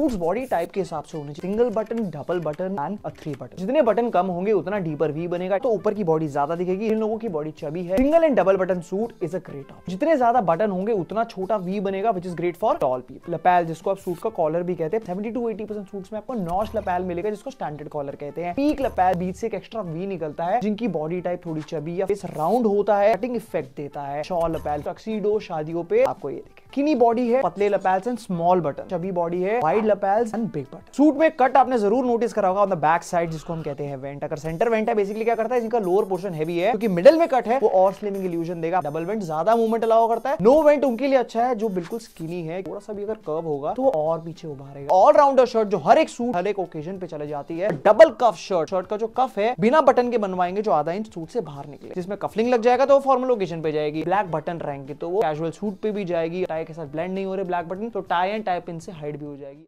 body type के हिसाब से होने चाहिए single button double button and three button जितने बटन कम होंगे उतना डीपर वी बनेगा तो ऊपर की बॉडी ज्यादा दिखेगी इन लोगों की बॉडी चबी है single and double button suit is a great option जितने ज्यादा बटन होंगे उतना छोटा वी बनेगा which is great for tall people lapel जिसको आप सूट का कॉलर भी कहते हैं seventy two eighty percent suit में आपको नॉच लपैल मिलेगा जिसको स्टैंडर्ड कॉलर कहते हैं पीक लपैल बीच से एक एक्स्ट्रा वी निकलता है जिनकी बॉडी टाइप थोड़ी चबी या फेस राउंड होता है कटिंग इफेक्ट देता है शॉल लपैल टक्सीडो शादियों पे आपको ये दिखे स्किनी बॉडी है पतले lapels and small button chubby body है wide lapels and big button suit में कट आपने जरूर नोटिस करा होगा ऑन द बैक साइड जिसको हम कहते हैं वेंट अगर सेंटर वेंट है बेसिकली क्या करता है इनका लोअर पोर्शन हैवी है क्योंकि मिडिल में कट है वो और स्लिमिंग इल्यूजन देगा डबल वेंट ज्यादा मूवमेंट अलाउ करता है नो वेंट उनके लिए अच्छा है जो बिल्कुल स्किनी है थोड़ा सा भी अगर कर्व होगा तो और पीछे उभारेगा ऑलराउंडर शर्ट जो हर एक सूट हर एक ओकेजन पे चले जाती है डबल कफ शर्ट शर्ट का जो कफ है बिना बटन के बनवाएंगे जो आधा इंच सूट से बाहर निकले जिसमें कफलिंग लग जाएगा तो वो फॉर्मल ओकेजन पे जाएगी ब्लैक बटन रहेंगे तो वो कैजुअल सूट पे भी जाएगी टाई के साथ ब्लेंड नहीं हो रहे ब्लैक बटन तो टाई एंड टाइप पिन से हाइड भी हो जाएगी